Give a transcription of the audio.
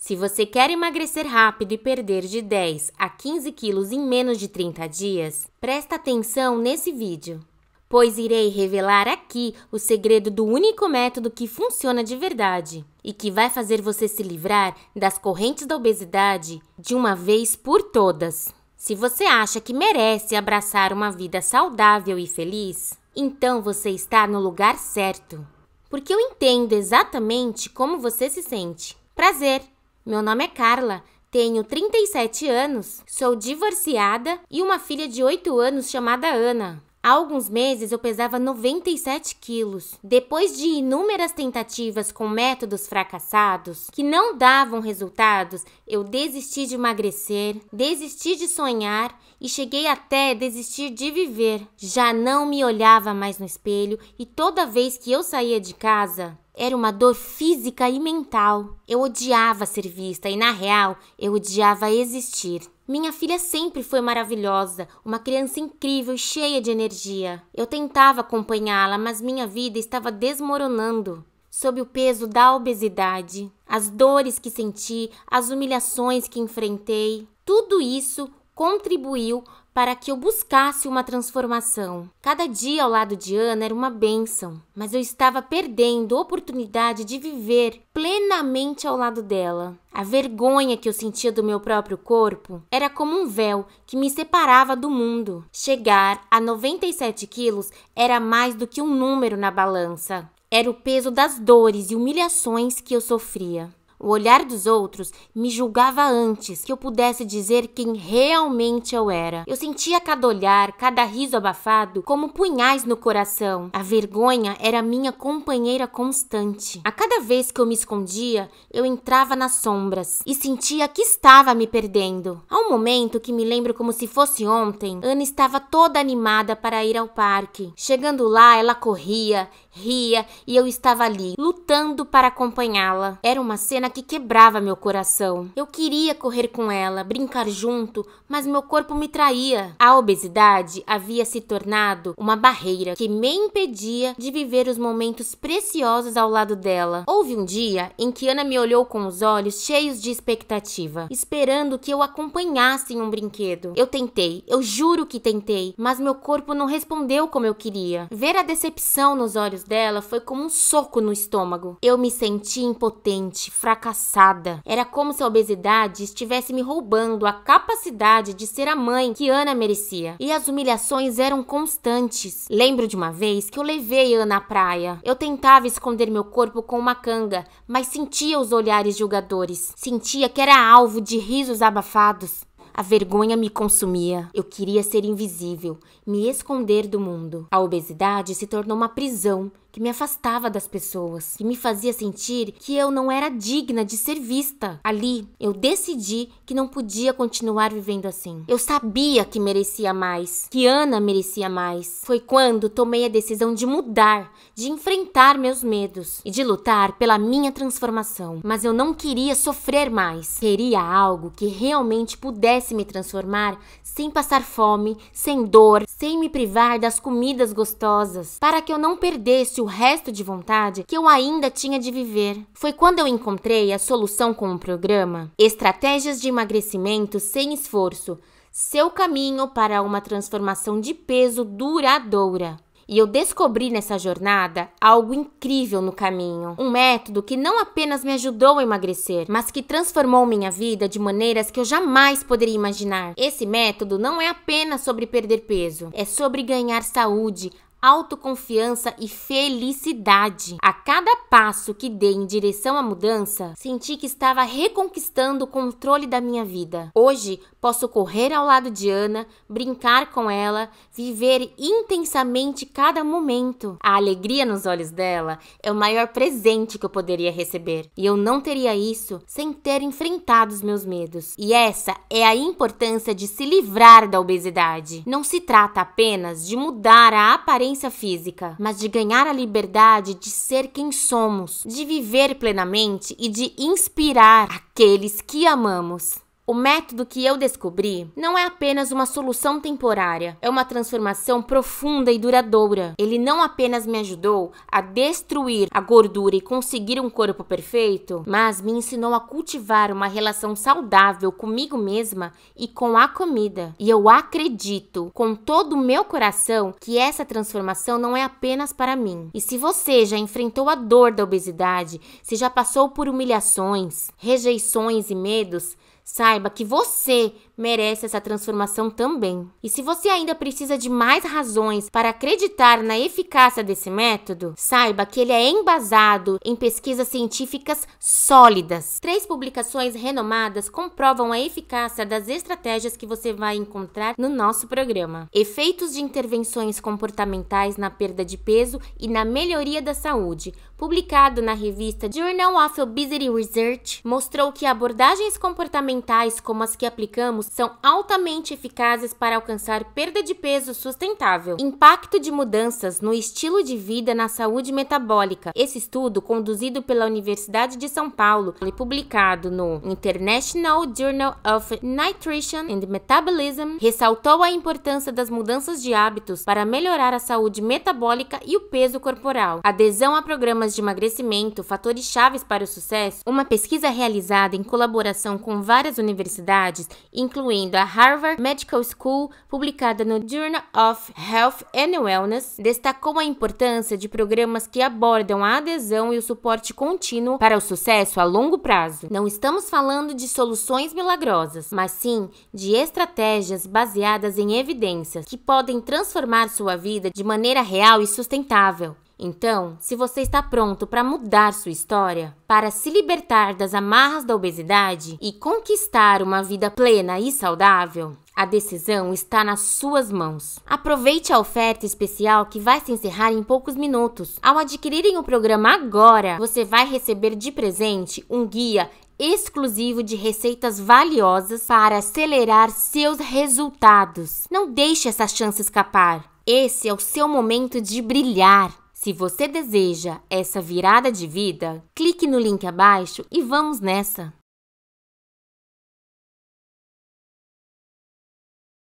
Se você quer emagrecer rápido e perder de 10 a 15 quilos em menos de 30 dias, presta atenção nesse vídeo, pois irei revelar aqui o segredo do único método que funciona de verdade e que vai fazer você se livrar das correntes da obesidade de uma vez por todas. Se você acha que merece abraçar uma vida saudável e feliz, então você está no lugar certo. Porque eu entendo exatamente como você se sente. Prazer! Meu nome é Carla, tenho 37 anos, sou divorciada e uma filha de 8 anos chamada Ana. Há alguns meses eu pesava 97 quilos. Depois de inúmeras tentativas com métodos fracassados que não davam resultados, eu desisti de emagrecer, desisti de sonhar e cheguei até desistir de viver. Já não me olhava mais no espelho e toda vez que eu saía de casa, era uma dor física e mental. Eu odiava ser vista e, na real, eu odiava existir. Minha filha sempre foi maravilhosa, uma criança incrível e cheia de energia. Eu tentava acompanhá-la, mas minha vida estava desmoronando sob o peso da obesidade, as dores que senti, as humilhações que enfrentei. Tudo isso contribuiu para que eu buscasse uma transformação. Cada dia ao lado de Ana era uma bênção, mas eu estava perdendo a oportunidade de viver plenamente ao lado dela. A vergonha que eu sentia do meu próprio corpo era como um véu que me separava do mundo. Chegar a 97 quilos era mais do que um número na balança. Era o peso das dores e humilhações que eu sofria. O olhar dos outros me julgava antes que eu pudesse dizer quem realmente eu era. Eu sentia cada olhar, cada riso abafado, como punhais no coração. A vergonha era minha companheira constante. A cada vez que eu me escondia, eu entrava nas sombras e sentia que estava me perdendo. Há um momento que me lembro como se fosse ontem, Ana estava toda animada para ir ao parque. Chegando lá, ela corria, ria e eu estava ali, lutando para acompanhá-la. Era uma cena que quebrava meu coração. Eu queria correr com ela, brincar junto, mas meu corpo me traía. A obesidade havia se tornado uma barreira que me impedia de viver os momentos preciosos ao lado dela. Houve um dia em que Ana me olhou com os olhos cheios de expectativa, esperando que eu acompanhasse em um brinquedo. Eu tentei, eu juro que tentei, mas meu corpo não respondeu como eu queria. Ver a decepção nos olhos dela foi como um soco no estômago. Eu me senti impotente, fracassada. Era como se a obesidade estivesse me roubando a capacidade de ser a mãe que Ana merecia. E as humilhações eram constantes. Lembro de uma vez que eu levei Ana à praia. Eu tentava esconder meu corpo com uma canga, mas sentia os olhares julgadores. Sentia que era alvo de risos abafados. A vergonha me consumia. Eu queria ser invisível, me esconder do mundo. A obesidade se tornou uma prisão que me afastava das pessoas, que me fazia sentir que eu não era digna de ser vista. Ali, eu decidi que não podia continuar vivendo assim. Eu sabia que merecia mais, que Ana merecia mais. Foi quando tomei a decisão de mudar, de enfrentar meus medos e de lutar pela minha transformação. Mas eu não queria sofrer mais. Queria algo que realmente pudesse me transformar sem passar fome, sem dor, sem me privar das comidas gostosas, para que eu não perdesse o resto de vontade que eu ainda tinha de viver. Foi quando eu encontrei a solução com o programa Estratégias de Emagrecimento Sem Esforço seu caminho para uma transformação de peso duradoura. E eu descobri nessa jornada algo incrível no caminho. Um método que não apenas me ajudou a emagrecer, mas que transformou minha vida de maneiras que eu jamais poderia imaginar. Esse método não é apenas sobre perder peso, é sobre ganhar saúde, autoconfiança e felicidade. A cada passo que dei em direção à mudança, senti que estava reconquistando o controle da minha vida. Hoje, posso correr ao lado de Ana, brincar com ela, viver intensamente cada momento. A alegria nos olhos dela é o maior presente que eu poderia receber, e eu não teria isso sem ter enfrentado os meus medos. E essa é a importância de se livrar da obesidade. Não se trata apenas de mudar a aparência doença física, mas de ganhar a liberdade de ser quem somos, de viver plenamente e de inspirar aqueles que amamos. O método que eu descobri não é apenas uma solução temporária, é uma transformação profunda e duradoura. Ele não apenas me ajudou a destruir a gordura e conseguir um corpo perfeito, mas me ensinou a cultivar uma relação saudável comigo mesma e com a comida. E eu acredito com todo o meu coração que essa transformação não é apenas para mim. E se você já enfrentou a dor da obesidade, se já passou por humilhações, rejeições e medos, saiba saiba que você merece essa transformação também. E se você ainda precisa de mais razões para acreditar na eficácia desse método, saiba que ele é embasado em pesquisas científicas sólidas. Três publicações renomadas comprovam a eficácia das estratégias que você vai encontrar no nosso programa. Efeitos de intervenções comportamentais na perda de peso e na melhoria da saúde, publicado na revista Journal of Obesity Research, mostrou que abordagens comportamentais como as que aplicamos são altamente eficazes para alcançar perda de peso sustentável. Impacto de mudanças no estilo de vida na saúde metabólica. Esse estudo, conduzido pela Universidade de São Paulo e publicado no International Journal of Nutrition and Metabolism, ressaltou a importância das mudanças de hábitos para melhorar a saúde metabólica e o peso corporal. Adesão a programas de emagrecimento, fatores chaves para o sucesso, uma pesquisa realizada em colaboração com várias universidades, incluindo a Harvard Medical School, publicada no Journal of Health and Wellness, destacou a importância de programas que abordam a adesão e o suporte contínuo para o sucesso a longo prazo. Não estamos falando de soluções milagrosas, mas sim de estratégias baseadas em evidências que podem transformar sua vida de maneira real e sustentável. Então, se você está pronto para mudar sua história, para se libertar das amarras da obesidade e conquistar uma vida plena e saudável, a decisão está nas suas mãos. Aproveite a oferta especial que vai se encerrar em poucos minutos. Ao adquirirem o programa agora, você vai receber de presente um guia exclusivo de receitas valiosas para acelerar seus resultados. Não deixe essa chance escapar. Esse é o seu momento de brilhar. Se você deseja essa virada de vida, clique no link abaixo e vamos nessa!